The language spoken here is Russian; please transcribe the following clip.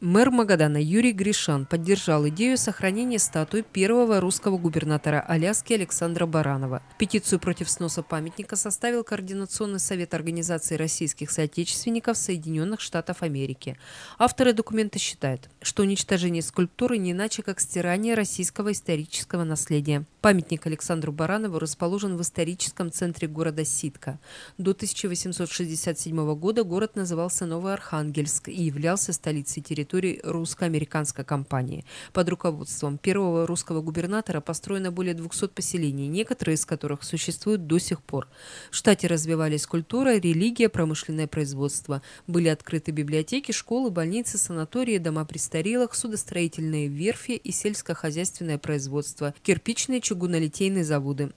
Мэр Магадана Юрий Гришан поддержал идею сохранения статуи первого русского губернатора Аляски Александра Баранова. Петицию против сноса памятника составил Координационный совет Организации российских соотечественников Соединенных Штатов Америки. Авторы документа считают, что уничтожение скульптуры не иначе, как стирание российского исторического наследия. Памятник Александру Баранову расположен в историческом центре города Ситка. До 1867 года город назывался Новый Архангельск и являлся столицей территории территории русско-американской компании. Под руководством первого русского губернатора построено более 200 поселений, некоторые из которых существуют до сих пор. В штате развивались культура, религия, промышленное производство. Были открыты библиотеки, школы, больницы, санатории, дома престарелых, судостроительные верфи и сельскохозяйственное производство, кирпичные чугунолитейные заводы.